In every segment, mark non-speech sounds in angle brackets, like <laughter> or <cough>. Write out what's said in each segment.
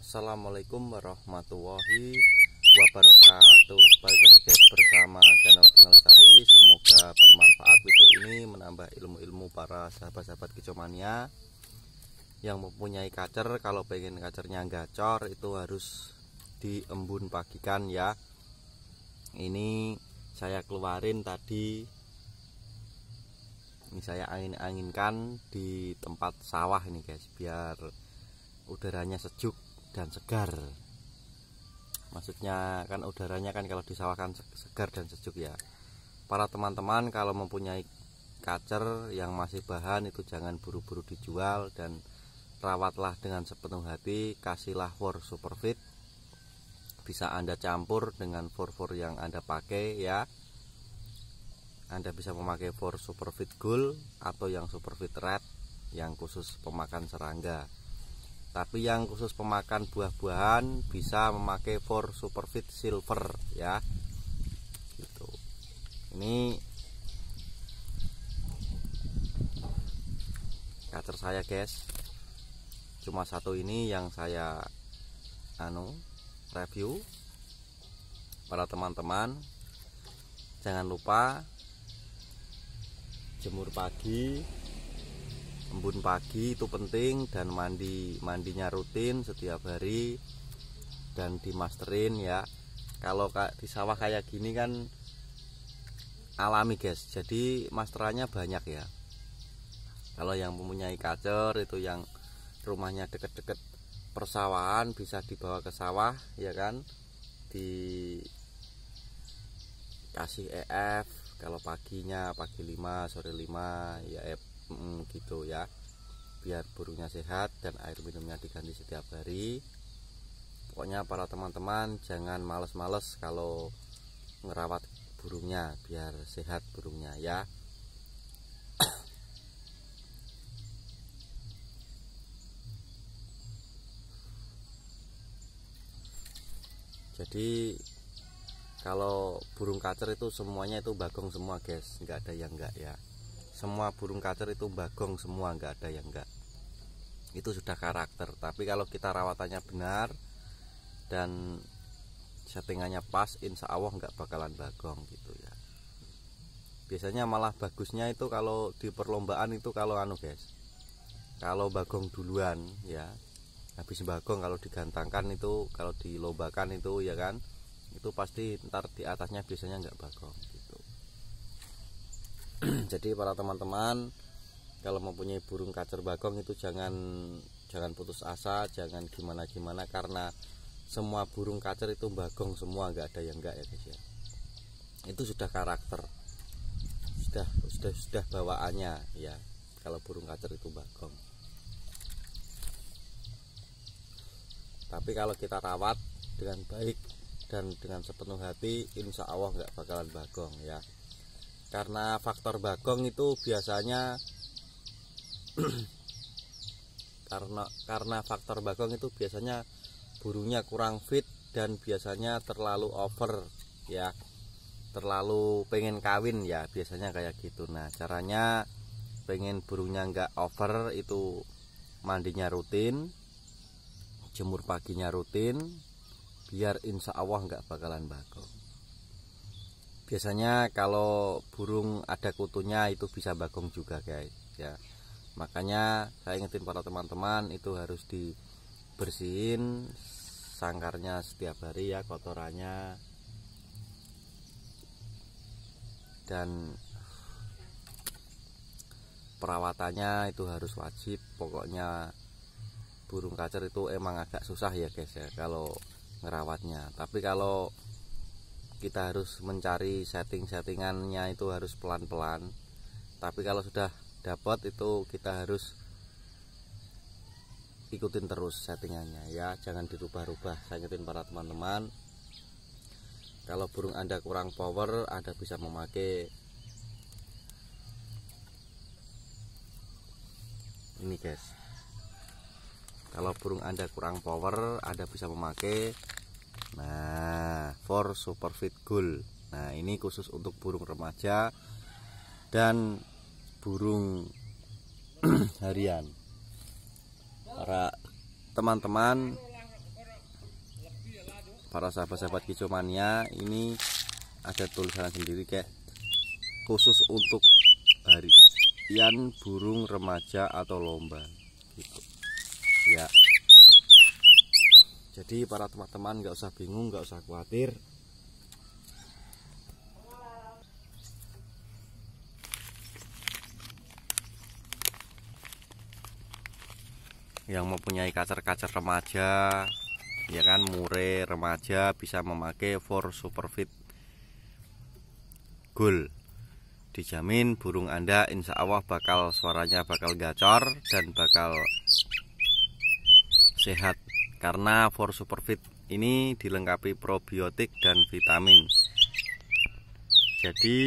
Assalamualaikum warahmatullahi wabarakatuh Balik lagi bersama channel Sari Semoga bermanfaat video ini Menambah ilmu-ilmu para sahabat-sahabat kecomania Yang mempunyai kacer Kalau pengen kacernya gacor Itu harus diembun pagikan ya Ini saya keluarin tadi ini saya angin-anginkan di tempat sawah ini guys biar udaranya sejuk dan segar maksudnya kan udaranya kan kalau di sawah kan segar dan sejuk ya para teman-teman kalau mempunyai kacer yang masih bahan itu jangan buru-buru dijual dan rawatlah dengan sepenuh hati kasihlah for fit bisa anda campur dengan for-for yang anda pakai ya anda bisa memakai for super fit gold atau yang super fit red yang khusus pemakan serangga. Tapi yang khusus pemakan buah-buahan bisa memakai for super fit silver ya. Gitu. Ini kacer saya guys. Cuma satu ini yang saya anu review para teman-teman jangan lupa jemur pagi embun pagi itu penting dan mandi mandinya rutin setiap hari dan dimasterin ya kalau di sawah kayak gini kan alami guys jadi masterannya banyak ya kalau yang mempunyai kacer itu yang rumahnya deket-deket persawahan bisa dibawa ke sawah ya kan dikasih EF kalau paginya pagi 5 sore 5 ya eh, mm, gitu ya biar burungnya sehat dan air minumnya diganti setiap hari pokoknya para teman-teman jangan males-males kalau ngerawat burungnya biar sehat burungnya ya jadi kalau burung kacer itu semuanya itu bagong semua guys nggak ada yang nggak ya semua burung kacer itu bagong semua nggak ada yang nggak. itu sudah karakter tapi kalau kita rawatannya benar dan settingannya pas insya Allah nggak bakalan bagong gitu ya biasanya malah bagusnya itu kalau di perlombaan itu kalau anu guys kalau bagong duluan ya habis bagong kalau digantangkan itu kalau dilombakan itu ya kan itu pasti ntar di atasnya biasanya nggak bagong. gitu <clears throat> jadi para teman-teman kalau mempunyai burung kacer bagong itu jangan jangan putus asa jangan gimana gimana karena semua burung kacer itu bagong semua nggak ada yang nggak ya guys ya itu sudah karakter sudah sudah sudah bawaannya ya kalau burung kacer itu bagong tapi kalau kita rawat dengan baik dan dengan sepenuh hati insya Allah nggak bakalan bagong ya karena faktor bagong itu biasanya <clears throat> karena karena faktor bagong itu biasanya burungnya kurang fit dan biasanya terlalu over ya terlalu pengen kawin ya biasanya kayak gitu nah caranya pengen burungnya nggak over itu mandinya rutin jemur paginya rutin biar insya Allah nggak bakalan bako biasanya kalau burung ada kutunya itu bisa bagong juga guys ya makanya saya ingetin para teman-teman itu harus dibersihin sangkarnya setiap hari ya kotorannya dan perawatannya itu harus wajib pokoknya burung kacer itu emang agak susah ya guys ya kalau merawatnya tapi kalau kita harus mencari setting-settingannya itu harus pelan-pelan tapi kalau sudah dapat itu kita harus ikutin terus settingannya ya jangan dirubah-rubah saya ingetin para teman-teman kalau burung anda kurang power anda bisa memakai ini guys kalau burung anda kurang power anda bisa memakai Nah, for super fit goal. Nah, ini khusus untuk burung remaja dan burung <clears throat> harian. Para teman-teman para sahabat-sahabat kicomania ini ada tulisan sendiri kayak khusus untuk harian burung remaja atau lomba gitu ya jadi para teman-teman nggak -teman usah bingung nggak usah khawatir yang mempunyai kacer-kacer remaja ya kan mure remaja bisa memakai for fit gold dijamin burung anda insya Allah bakal suaranya bakal gacor dan bakal sehat karena for superfit ini dilengkapi probiotik dan vitamin jadi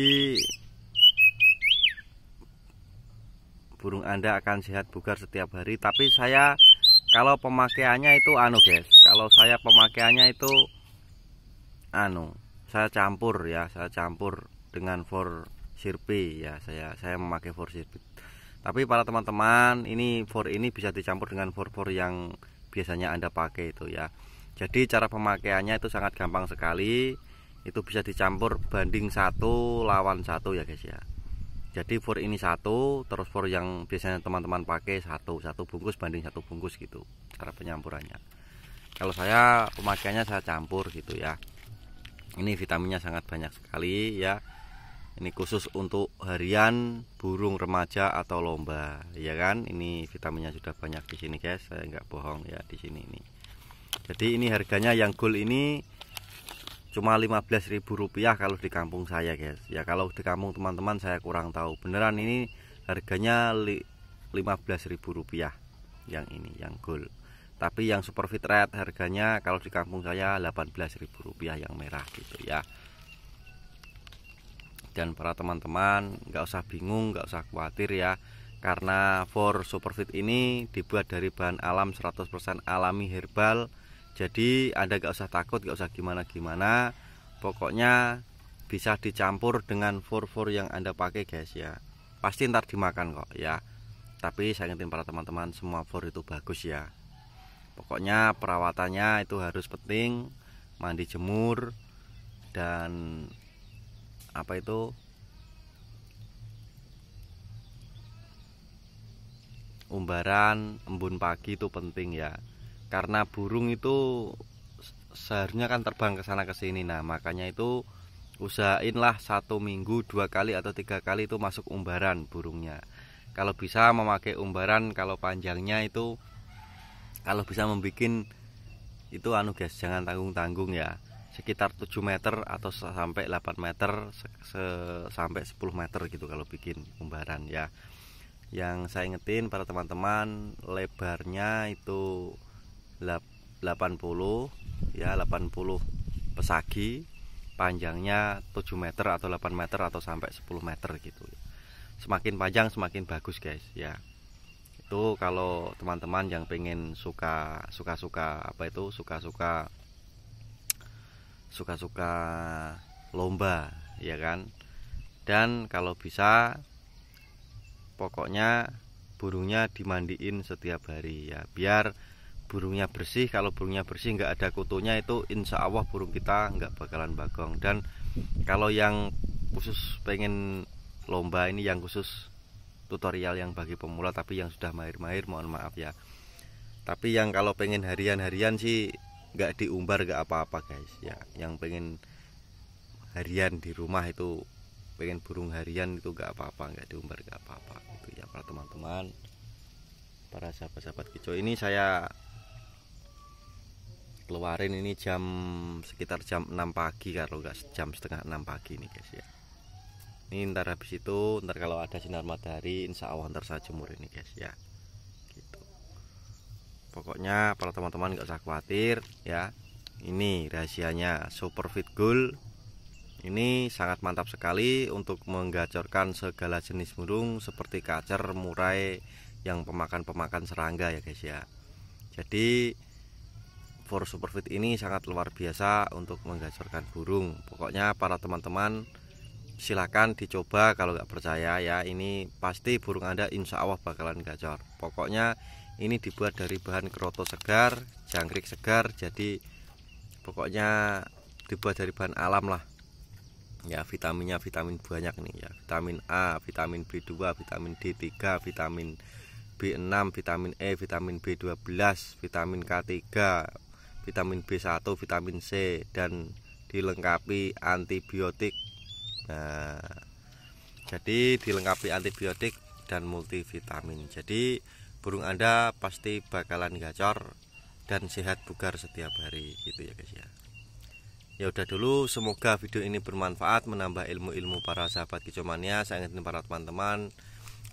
burung anda akan sehat bugar setiap hari tapi saya kalau pemakaiannya itu anu guys kalau saya pemakaiannya itu anu saya campur ya saya campur dengan for sirpi ya saya saya memakai for sirpi tapi para teman-teman ini for ini bisa dicampur dengan for for yang biasanya Anda pakai itu ya. Jadi cara pemakaiannya itu sangat gampang sekali. Itu bisa dicampur banding satu lawan satu ya guys ya. Jadi for ini satu, terus for yang biasanya teman-teman pakai satu, satu bungkus banding satu bungkus gitu cara penyampurannya. Kalau saya pemakaiannya saya campur gitu ya. Ini vitaminnya sangat banyak sekali ya ini khusus untuk harian burung remaja atau lomba ya kan ini vitaminnya sudah banyak di sini guys saya nggak bohong ya di sini ini jadi ini harganya yang gold ini cuma 15.000 rupiah kalau di kampung saya guys ya kalau di kampung teman-teman saya kurang tahu beneran ini harganya 15.000 rupiah yang ini yang gold tapi yang super fit red harganya kalau di kampung saya 18.000 rupiah yang merah gitu ya dan para teman-teman nggak usah bingung nggak usah khawatir ya karena for superfit ini dibuat dari bahan alam 100% alami herbal jadi anda nggak usah takut nggak usah gimana-gimana pokoknya bisa dicampur dengan For-For yang anda pakai guys ya pasti ntar dimakan kok ya tapi saya ingetin para teman-teman semua For itu bagus ya pokoknya perawatannya itu harus penting mandi jemur dan apa itu umbaran embun pagi itu penting ya karena burung itu seharusnya kan terbang ke sana ke sini nah makanya itu usahainlah satu minggu dua kali atau tiga kali itu masuk umbaran burungnya kalau bisa memakai umbaran kalau panjangnya itu kalau bisa membuat itu anu guys jangan tanggung tanggung ya sekitar 7 meter atau sampai 8 meter se -se sampai 10 meter gitu kalau bikin umbaran ya yang saya ingetin para teman-teman lebarnya itu 80 ya 80 pesagi panjangnya 7 meter atau 8 meter atau sampai 10 meter gitu semakin panjang semakin bagus guys ya itu kalau teman-teman yang pengen suka suka-suka apa itu suka-suka suka-suka lomba ya kan dan kalau bisa pokoknya burungnya dimandiin setiap hari ya biar burungnya bersih kalau burungnya bersih nggak ada kutunya itu insya Allah burung kita nggak bakalan bagong dan kalau yang khusus pengen lomba ini yang khusus tutorial yang bagi pemula tapi yang sudah mahir-mahir mohon maaf ya tapi yang kalau pengen harian-harian sih nggak diumbar nggak apa-apa guys ya yang pengen harian di rumah itu pengen burung harian itu nggak apa-apa nggak diumbar nggak apa-apa itu ya para teman-teman para sahabat-sahabat kicau ini saya keluarin ini jam sekitar jam 6 pagi kalau nggak jam setengah 6 pagi ini guys ya ini ntar habis itu ntar kalau ada sinar matahari insya Allah ntar saya jemur ini guys ya pokoknya para teman-teman nggak usah khawatir ya ini rahasianya super fit gold ini sangat mantap sekali untuk menggacorkan segala jenis burung seperti kacer, murai, yang pemakan-pemakan serangga ya guys ya. Jadi for super fit ini sangat luar biasa untuk menggacorkan burung. Pokoknya para teman-teman silahkan dicoba kalau nggak percaya ya ini pasti burung anda insya Allah bakalan gacor. Pokoknya ini dibuat dari bahan keroto segar jangkrik segar jadi pokoknya dibuat dari bahan alam lah ya vitaminnya vitamin banyak nih ya vitamin A vitamin B2 vitamin D3 vitamin B6 vitamin E vitamin B12 vitamin K3 vitamin B1 vitamin C dan dilengkapi antibiotik nah jadi dilengkapi antibiotik dan multivitamin jadi burung Anda pasti bakalan gacor dan sehat bugar setiap hari gitu ya guys ya. Ya udah dulu, semoga video ini bermanfaat menambah ilmu-ilmu para sahabat kicomania. Saya ingetin para teman-teman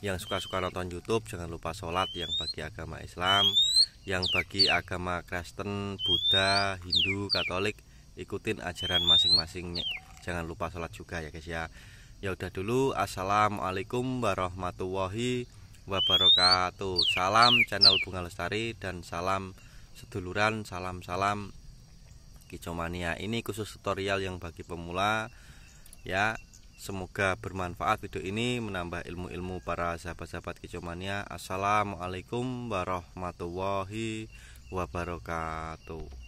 yang suka-suka nonton YouTube jangan lupa sholat yang bagi agama Islam, yang bagi agama Kristen, Buddha, Hindu, Katolik ikutin ajaran masing-masing. Jangan lupa sholat juga ya guys ya. Ya udah dulu, assalamualaikum warahmatullahi wabarakatuh Salam channel Bunga Lestari dan salam seduluran Salam-salam Kicomania Ini khusus tutorial yang bagi pemula Ya Semoga bermanfaat video ini menambah ilmu-ilmu para sahabat-sahabat kicomania Assalamualaikum warahmatullahi wabarakatuh